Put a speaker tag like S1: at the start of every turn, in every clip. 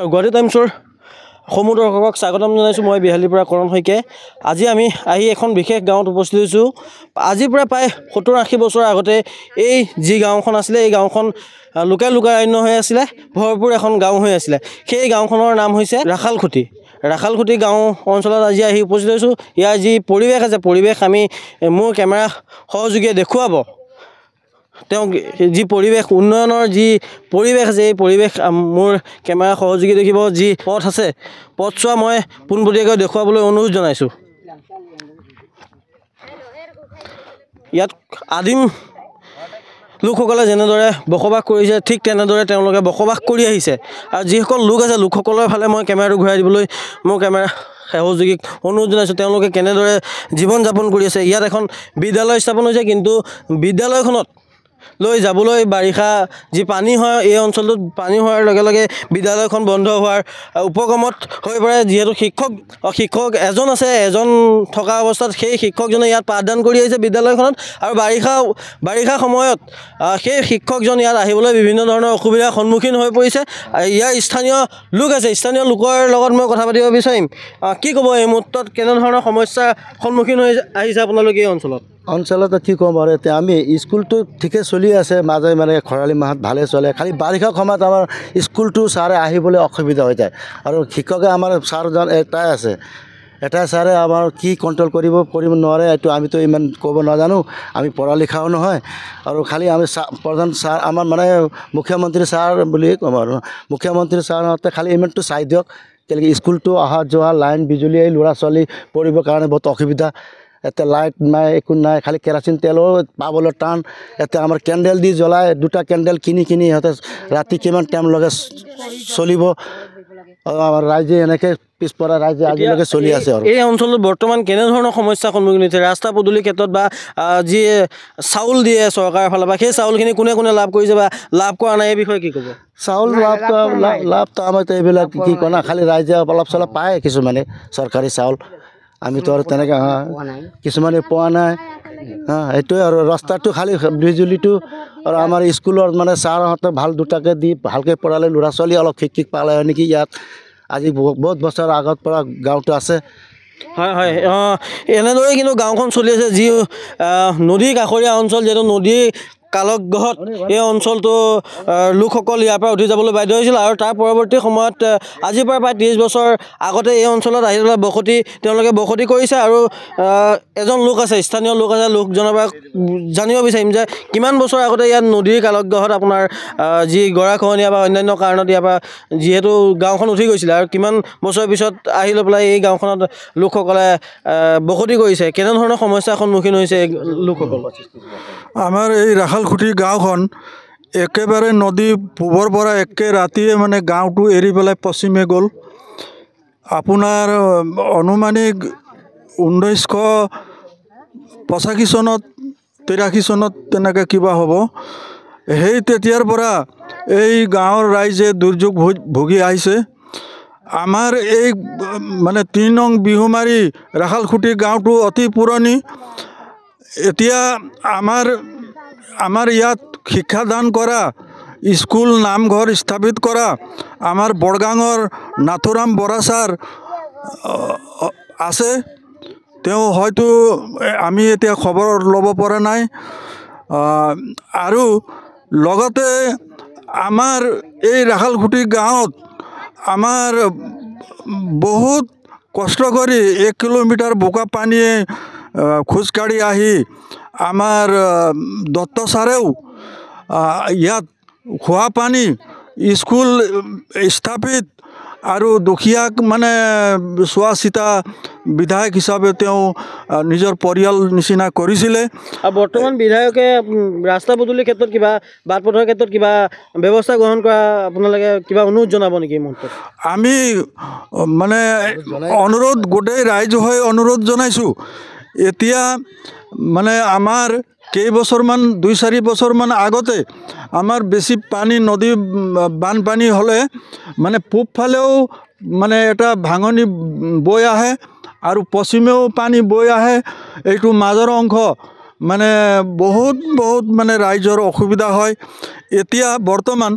S1: গুৱাহাটী টাইমছৰ সমূহ দৰ্শকক স্বাগতম জনাইছোঁ মই বিহালীৰ পৰা কৰণ শইকীয়াই আজি আমি আহি এখন বিশেষ গাঁৱত উপস্থিত হৈছোঁ আজিৰ পৰা প্ৰায় সত্তৰ আশী বছৰ আগতে এই যি গাঁওখন আছিলে এই গাঁওখন লোকে লোকাৰণ্য হৈ আছিলে ভৰপূৰ এখন গাঁও হৈ আছিলে সেই গাঁওখনৰ নাম হৈছে ৰাখালখুটি ৰাখালখুটি গাঁও অঞ্চলত আজি আহি উপস্থিত হৈছোঁ ইয়াৰ যি পৰিৱেশ আছে পৰিৱেশ আমি মোৰ কেমেৰা সহযোগীয়ে দেখুৱাব তেওঁ যি পৰিৱেশ উন্নয়নৰ যি পৰিৱেশ আছে এই পৰিৱেশ মোৰ কেমেৰা সহযোগী দেখিব যি পথ আছে পথচোৱা মই পোনপটীয়াকৈ দেখুৱাবলৈ অনুৰোধ জনাইছোঁ ইয়াত আদিম লোকসকলে যেনেদৰে বসবাস কৰিছে ঠিক তেনেদৰে তেওঁলোকে বসবাস কৰি আহিছে আৰু যিসকল লোক আছে লোকসকলৰ ফালে মই কেমেৰাটো ঘূৰাই দিবলৈ মোৰ কেমেৰা সহযোগীক অনুৰোধ জনাইছোঁ তেওঁলোকে কেনেদৰে জীৱন যাপন কৰি আছে ইয়াত এখন বিদ্যালয় স্থাপন হৈছে কিন্তু বিদ্যালয়খনত লৈ যাবলৈ বাৰিষা যি পানী হয় এই অঞ্চলটোত পানী হোৱাৰ লগে লগে বিদ্যালয়খন বন্ধ হোৱাৰ উপক্ৰমত হৈ পৰে যিহেতু শিক্ষক শিক্ষক এজন আছে এজন থকা অৱস্থাত সেই শিক্ষকজনে ইয়াত পাঠদান কৰি আহিছে বিদ্যালয়খনত আৰু বাৰিষা বাৰিষা সময়ত সেই শিক্ষকজন ইয়াত আহিবলৈ বিভিন্ন ধৰণৰ অসুবিধাৰ সন্মুখীন হৈ পৰিছে ইয়াৰ স্থানীয় লোক আছে স্থানীয় লোকৰ লগত মই কথা পাতিব বিচাৰিম কি ক'ব এই মুহূৰ্তত কেনেধৰণৰ সমস্যাৰ সন্মুখীন হৈ আহিছে আপোনালোকে এই অঞ্চলত
S2: অঞ্চলতে কি ক'ম আৰু এতিয়া আমি স্কুলটো ঠিকে চলি আছে মাজে মানে খৰালি মাহত ভালে চলে খালী বাৰিষা সময়ত আমাৰ স্কুলটো ছাৰে আহিবলৈ অসুবিধা হৈ যায় আৰু শিক্ষকে আমাৰ ছাৰজন এটাই আছে এটা ছাৰে আমাৰ কি কণ্ট্ৰল কৰিব কৰিব নোৱাৰে এইটো আমিতো ইমান ক'ব নাজানো আমি পঢ়া লিখাও নহয় আৰু খালী আমি প্ৰধান ছাৰ আমাৰ মানে মুখ্যমন্ত্ৰী ছাৰ বুলি ক'ম আৰু মুখ্যমন্ত্ৰী ছাৰহঁতে খালী ইমানটো চাই দিয়ক কেনেকৈ স্কুলটো অহা যোৱা লাইন বিজুলী আহি ল'ৰা ছোৱালী পঢ়িবৰ কাৰণে বহুত অসুবিধা ইয়াতে লাইট নাই একো নাই খালি কেৰাচিন তেলো পাবলৈ টান ইয়াতে আমাৰ কেণ্ডেল দি জ্বলাই দুটা কেণ্ডেল কিনি কিনি সিহঁতে ৰাতি কিমান টাইম লগে চলিব আমাৰ ৰাইজে এনেকৈ পিছপৰা ৰাইজে আজিলৈকে চলি আছে আৰু
S1: এই অঞ্চলত বৰ্তমান কেনেধৰণৰ সমস্যাৰ সন্মুখীন হৈছে ৰাস্তা পদূলিৰ ক্ষেত্ৰত বা যি চাউল দিয়ে চৰকাৰৰ ফালৰ পৰা সেই চাউলখিনি কোনে কোনে লাভ কৰিছে বা লাভ কৰা নাই এই বিষয়ে কি ক'ব
S2: চাউল লাভ কৰা লাভটো আমাৰ এইবিলাক কি কোৱা খালি ৰাইজে অলপ চলপ পায় কিছুমানে চৰকাৰী চাউল আমিতো আৰু তেনেকৈ কিছুমানে পোৱা নাই হাঁ সেইটোৱে আৰু ৰাস্তাটো খালী বিজুলীটো আৰু আমাৰ স্কুলৰ মানে ছাৰহঁতে ভাল দুটাকৈ দি ভালকৈ পঢ়ালে ল'ৰা ছোৱালী অলপ শিক্ষিক পালে হয় নেকি ইয়াত আজি বহুত বছৰ আগত পৰা গাঁৱটো আছে হয় হয় অঁ
S1: এনেদৰে কিন্তু গাঁওখন চলি আছে যি নদী কাষৰীয়া অঞ্চল যিহেতু নদী কালক গ্ৰহত এই অঞ্চলটো লোকসকল ইয়াৰ পৰা উঠি যাবলৈ বাধ্য হৈছিল আৰু তাৰ পৰৱৰ্তী সময়ত আজিৰ পৰা প্ৰায় ত্ৰিছ বছৰ আগতে এই অঞ্চলত আহি পেলাই বসতি তেওঁলোকে বসতি কৰিছে আৰু এজন লোক আছে স্থানীয় লোক আছে লোকজনৰ পৰা জানিব বিচাৰিম যে কিমান বছৰ আগতে ইয়াত নদীৰ কালগ্ৰহত আপোনাৰ যি গৰাখহনীয়া বা অন্যান্য কাৰণত ইয়াৰ পৰা যিহেতু গাঁওখন উঠি গৈছিলে আৰু কিমান বছৰৰ পিছত আহি লৈ পেলাই এই গাঁওখনত লোকসকলে বসতি কৰিছে কেনেধৰণৰ সমস্যাৰ সন্মুখীন হৈছে
S3: লোকসকল আমাৰ এই ৰাখাল খুটি গাঁওখন একেবাৰে নদী পূবৰ পৰা একে ৰাতিয়ে মানে গাঁওটো এৰি পেলাই পশ্চিমে গ'ল আপোনাৰ আনুমানিক ঊনৈছশ পঁচাশী চনত তিৰাশী চনত তেনেকৈ কিবা হ'ব সেই তেতিয়াৰ পৰা এই গাঁৱৰ ৰাইজে দুৰ্যোগ ভুগি আহিছে আমাৰ এই মানে তিনি নং বিহুমাৰী ৰাখালখুটি গাঁওটো অতি পুৰণি এতিয়া আমাৰ আমাৰ ইয়াত শিক্ষাদান কৰা স্কুল নামঘৰ স্থাপিত কৰা আমাৰ বৰগাঙৰ নাথুৰাম বৰা ছাৰ আছে তেওঁ হয়তো আমি এতিয়া খবৰ ল'ব পৰা নাই আৰু লগতে আমাৰ এই ৰাখালখুটি গাঁৱত আমাৰ বহুত কষ্ট কৰি এক কিলোমিটাৰ বোকা পানীয়ে খোজকাঢ়ি আহি আমাৰ দত্ত ছাৰেও ইয়াত খোৱা পানী স্কুল স্থাপিত আৰু দুখীয়াক মানে চোৱা চিতা বিধায়ক হিচাপে তেওঁ নিজৰ পৰিয়াল নিচিনা কৰিছিলে
S1: আৰু বৰ্তমান বিধায়কে ৰাস্তা পদূলিৰ ক্ষেত্ৰত কিবা বাট পথৰ ক্ষেত্ৰত কিবা ব্যৱস্থা গ্ৰহণ কৰা আপোনালোকে কিবা অনুৰোধ জনাব নেকি
S3: আমি মানে অনুৰোধ গোটেই ৰাইজ হৈ অনুৰোধ জনাইছোঁ এতিয়া মানে আমাৰ কেইবছৰমান দুই চাৰি বছৰমান আগতে আমাৰ বেছি পানী নদী বানপানী হ'লে মানে পূবফালেও মানে এটা ভাঙনি বৈ আহে আৰু পশ্চিমেও পানী বৈ আহে এইটো মাজৰ অংশ মানে বহুত বহুত মানে ৰাইজৰ অসুবিধা হয় এতিয়া বৰ্তমান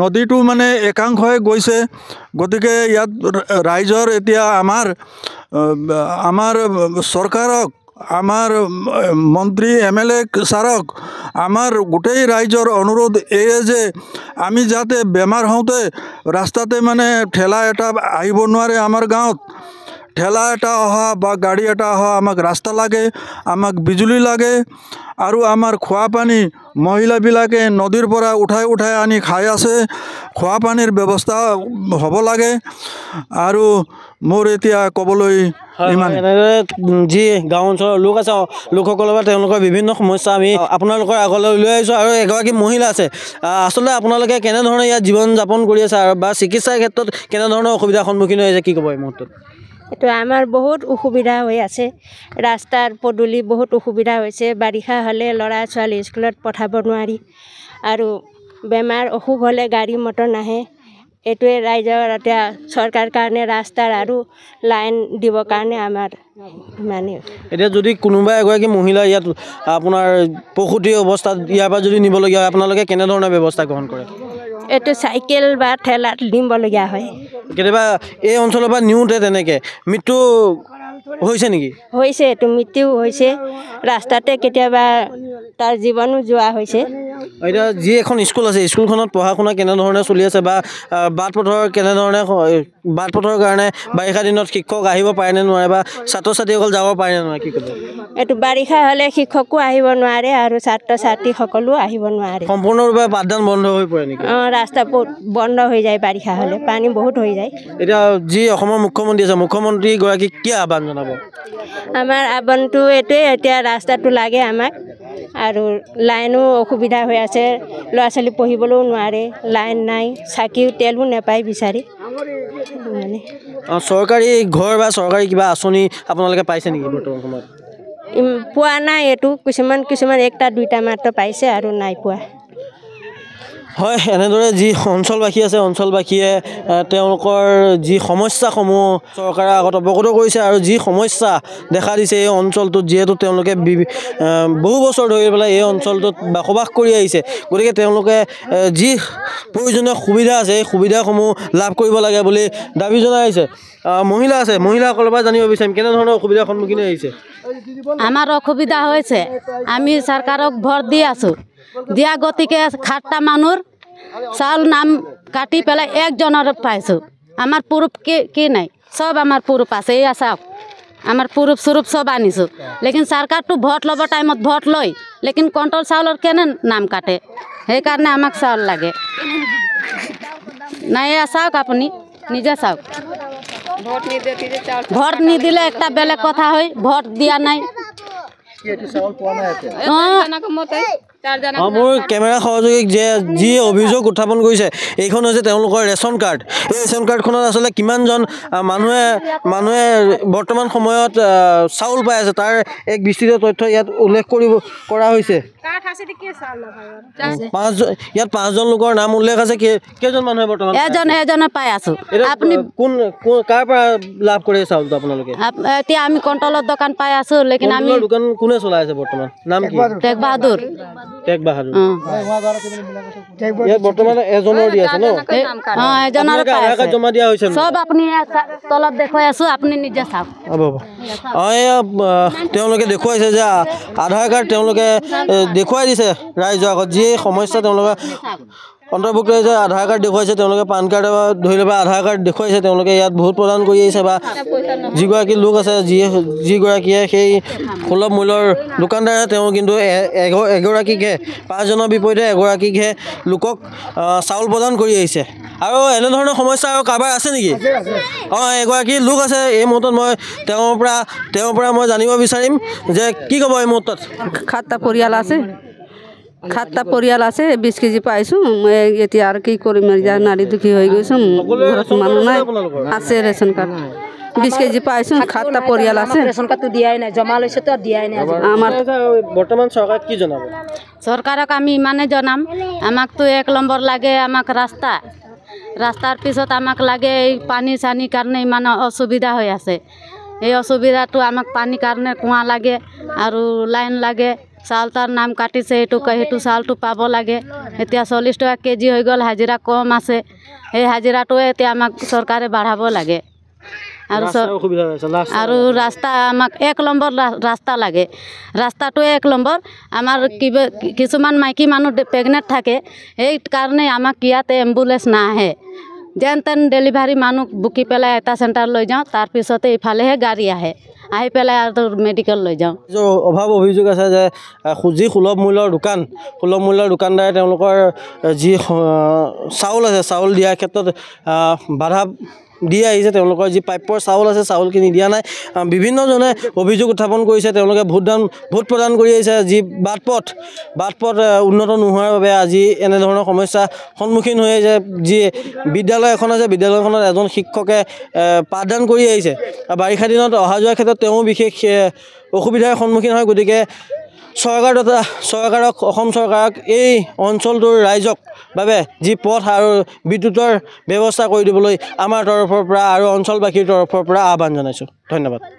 S3: নদীটো মানে একাংশই গৈছে গতিকে ইয়াত ৰাইজৰ এতিয়া আমাৰ আমাৰ চৰকাৰক আমাৰ মন্ত্ৰী এম এল এ ছাৰক আমাৰ গোটেই ৰাইজৰ অনুৰোধ এয়ে যে আমি যাতে বেমাৰ হওঁতে ৰাস্তাতে মানে ঠেলা এটা আহিব নোৱাৰে আমাৰ গাঁৱত ঠেলা এটা অহা বা গাড়ী এটা অহা আমাক ৰাস্তা লাগে আমাক বিজুলী লাগে আৰু আমাৰ খোৱা পানী মহিলাবিলাকে নদীৰ পৰা উঠাই উঠাই আনি খাই আছে খোৱা পানীৰ ব্যৱস্থা হ'ব লাগে আৰু মোৰ এতিয়া ক'বলৈ এনেদৰে
S1: যি গাঁও অঞ্চলৰ লোক আছে লোকসকলৰ পৰা তেওঁলোকৰ বিভিন্ন সমস্যা আমি আপোনালোকৰ আগলৈ লৈ আহিছোঁ আৰু এগৰাকী মহিলা আছে আচলতে আপোনালোকে কেনেধৰণে ইয়াত জীৱন যাপন কৰি আছে বা চিকিৎসাৰ ক্ষেত্ৰত কেনেধৰণৰ অসুবিধাৰ সন্মুখীন হৈ আছে কি ক'ব এই মুহূৰ্তত
S4: এইটো আমাৰ বহুত অসুবিধা হৈ আছে ৰাস্তাৰ পদূলি বহুত অসুবিধা হৈছে বাৰিষা হ'লে ল'ৰা ছোৱালী স্কুলত পঠাব নোৱাৰি আৰু বেমাৰ অসুখ হ'লে গাড়ী মটৰ নাহে এইটোৱে ৰাইজৰ এতিয়া চৰকাৰ কাৰণে ৰাস্তাৰ আৰু লাইন দিবৰ কাৰণে আমাৰ মানে
S1: এতিয়া যদি কোনোবা এগৰাকী মহিলা ইয়াত আপোনাৰ প্ৰসূতি অৱস্থাত ইয়াৰ পৰা যদি নিবলগীয়া হয় আপোনালোকে কেনেধৰণে ব্যৱস্থা গ্ৰহণ কৰে
S4: এইটো চাইকেল বা ঠেলাত নিবলগীয়া হয়
S1: কেতিয়াবা এই অঞ্চলৰ পৰা নিওঁতে তেনেকে মৃত্যু হৈছে নেকি
S4: হৈছে এইটো মৃত্যু হৈছে ৰাস্তাতে কেতিয়াবা তাৰ জীৱনো যোৱা হৈছে
S1: এতিয়া যি এখন স্কুল আছে স্কুলখনত পঢ়া শুনা কেনেধৰণে চলি আছে বা বাট পথৰ কেনেধৰণে বাট পথৰ কাৰণে বাৰিষা দিনত শিক্ষক আহিব পাৰেনে নোৱাৰে বা ছাত্ৰ ছাত্ৰীসকল যাব পাৰেনে নোৱাৰে কি ক'ব
S4: এইটো বাৰিষা হ'লে শিক্ষকো আহিব নোৱাৰে আৰু ছাত্ৰ ছাত্ৰীসকলো আহিব নোৱাৰে
S1: সম্পূৰ্ণৰূপে পাঠদান বন্ধ হৈ পৰে নেকি অঁ
S4: ৰাস্তা বন্ধ হৈ যায় বাৰিষা হ'লে পানী বহুত হৈ যায়
S1: এতিয়া যি অসমৰ মুখ্যমন্ত্ৰী আছে মুখ্যমন্ত্ৰীগৰাকীক কি আহ্বান জনাব
S4: আমাৰ আহ্বানটো এইটোৱে এতিয়া ৰাস্তাটো লাগে আমাক আৰু লাইনো অসুবিধা হৈ আছে ল'ৰা ছোৱালী পঢ়িবলৈও নোৱাৰে লাইন নাই চাকিও তেলো নাপায় বিচাৰি
S1: অঁ চৰকাৰী ঘৰ বা চৰকাৰী কিবা আঁচনি আপোনালোকে পাইছে নেকি বৰ্তমান সময়ত
S4: পোৱা নাই এইটো কিছুমান কিছুমান একটা দুইটা মাত্ৰ পাইছে আৰু নাই পোৱা
S1: হয় এনেদৰে যি অঞ্চলবাসী আছে অঞ্চলবাসীয়ে তেওঁলোকৰ যি সমস্যাসমূহ চৰকাৰে আগত অৱগত কৰিছে আৰু যি সমস্যা দেখা দিছে এই অঞ্চলটোত যিহেতু তেওঁলোকে বি বহু বছৰ ধৰি পেলাই এই অঞ্চলটোত বসবাস কৰি আহিছে গতিকে তেওঁলোকে যি প্ৰয়োজনীয় সুবিধা আছে এই সুবিধাসমূহ লাভ কৰিব লাগে বুলি দাবী জনাইছে মহিলা আছে মহিলাসকলৰ পৰা জানিব বিচাৰিম কেনেধৰণৰ অসুবিধাৰ সন্মুখীন আহিছে
S5: আমাৰ অসুবিধা হৈছে আমি চৰকাৰক ভোট দি আছোঁ দিয়া গতিকে সাতটা মানুহৰ চাউল নাম কাটি পেলাই একজনৰ পাইছোঁ আমাৰ পুৰুষ কি কি নাই চব আমাৰ পুৰুষ আছে এয়া চাওক আমাৰ পুৰুষ চুৰূপ চব আনিছোঁ লেকিন চৰকাৰটো ভোট ল'ব টাইমত ভোট লয় লেকিন কণ্ট্ৰল চাউলৰ কেনে নাম কাটে সেইকাৰণে আমাক চাউল লাগে নাই এয়া চাওক আপুনি নিজে চাওক ভোট নিদিলে এটা বেলেগ কথা হয় ভোট দিয়া নাই অঁ মোৰ
S1: কেমেৰা সহযোগীক যে যি অভিযোগ উত্থাপন কৰিছে এইখন হৈছে তেওঁলোকৰ ৰেচন কাৰ্ড এই ৰেচন কাৰ্ডখনত আচলতে কিমানজন মানুহে মানুহে বৰ্তমান সময়ত চাউল পাই আছে তাৰ এক বিস্তৃত তথ্য ইয়াত উল্লেখ কৰিব কৰা হৈছে দেখুৱাইছে যে আধাৰ কাৰ্ড তেওঁলোকে দেখুৱাই দিছে ৰাইজৰ আগত যিয়ে সমস্যা তেওঁলোকে অন্তৰ্ভুক্ত হৈছে আধাৰ কাৰ্ড দেখুৱাইছে তেওঁলোকে পান কাৰ্ড ধৰি লওক আধাৰ কাৰ্ড দেখুৱাইছে তেওঁলোকে ইয়াত ভোট প্ৰদান কৰি আহিছে বা যিগৰাকী লোক আছে যি যিগৰাকীয়ে সেই সুলভ মূল্যৰ দোকানদাৰে তেওঁ কিন্তু এগৰাকীকহে পাঁচজনৰ বিপৰীতে এগৰাকীকহে লোকক চাউল প্ৰদান কৰি আহিছে আৰু এনেধৰণৰ সমস্যা আৰু কাৰোবাৰ আছে নেকি অঁ এগৰাকী লোক আছে এই মুহূৰ্তত মই তেওঁৰ পৰা তেওঁৰ পৰা মই জানিব বিচাৰিম যে কি ক'ব এই মুহূৰ্তত
S5: সাতটা পৰিয়াল আছে খাটটা পৰিয়াল আছে বিশ কেজি পাইছোঁ এতিয়া আৰু কি কৰিম এতিয়া নাৰী দুখী হৈ গৈছোঁ ঘৰত মানুহ নাই আছে ৰেচন কাৰ্ড বিশ কেজি পাইছোঁ খাটটা পৰিয়াল আছে ৰেচন কাৰ্ডটো দিয়াই নাই জমা লৈছেতো দিয়াই নাই আমাৰ
S1: বৰ্তমান চৰকাৰে কি জনাব
S5: চৰকাৰক আমি ইমানেই জনাম আমাকতো এক নম্বৰ লাগে আমাক ৰাস্তা ৰাস্তাৰ পিছত আমাক লাগে এই পানী চানীৰ কাৰণে ইমান অসুবিধা হৈ আছে এই অসুবিধাটো আমাক পানীৰ কাৰণে কুঁৱা লাগে আৰু লাইন লাগে চাউল তাৰ নাম কাটিছে সেইটো সেইটো চাউলটো পাব লাগে এতিয়া চল্লিছ টকা কেজি হৈ গ'ল হাজিৰা কম আছে সেই হাজিৰাটোৱে এতিয়া আমাক চৰকাৰে বাঢ়াব লাগে আৰু আৰু ৰাস্তা আমাক এক নম্বৰ ৰাস্তা লাগে ৰাস্তাটোৱে এক নম্বৰ আমাৰ কিবা কিছুমান মাইকী মানুহ প্ৰেগনেণ্ট থাকে সেইকাৰণে আমাক ইয়াতে এম্বুলেঞ্চ নাহে যেন তেন ডেলিভাৰী মানুহ বুকি পেলাই এটা চেণ্টাৰ লৈ যাওঁ তাৰপিছতে ইফালেহে গাড়ী আহে আহি পেলাই আৰু মেডিকেল লৈ যাওঁ
S1: অভাৱ অভিযোগ আছে যে যি সুলভ মূল্যৰ দোকান সুলভ মূল্যৰ দোকানদাৰে তেওঁলোকৰ যি চাউল আছে চাউল দিয়াৰ ক্ষেত্ৰত বাধা দি আহিছে তেওঁলোকৰ যি প্ৰাপ্যৰ চাউল আছে চাউলখিনি দিয়া নাই বিভিন্নজনে অভিযোগ উত্থাপন কৰিছে তেওঁলোকে ভোটদান ভোট প্ৰদান কৰি আহিছে যি বাট পথ বাট পথ উন্নত নোহোৱাৰ বাবে আজি এনেধৰণৰ সমস্যা সন্মুখীন হৈ আহিছে যি বিদ্যালয় এখন আছে বিদ্যালয়খনত এজন শিক্ষকে পাঠদান কৰি আহিছে বাৰিষা দিনত অহা যোৱাৰ ক্ষেত্ৰত তেওঁ বিশেষ অসুবিধাৰ সন্মুখীন হয় গতিকে চৰকাৰ তথা চৰকাৰক অসম চৰকাৰক এই অঞ্চলটোৰ ৰাইজক বাবে যি পথ আৰু বিদ্যুতৰ ব্যৱস্থা কৰি দিবলৈ আমাৰ তৰফৰ পৰা আৰু অঞ্চলবাসীৰ তৰফৰ পৰা আহ্বান জনাইছোঁ ধন্যবাদ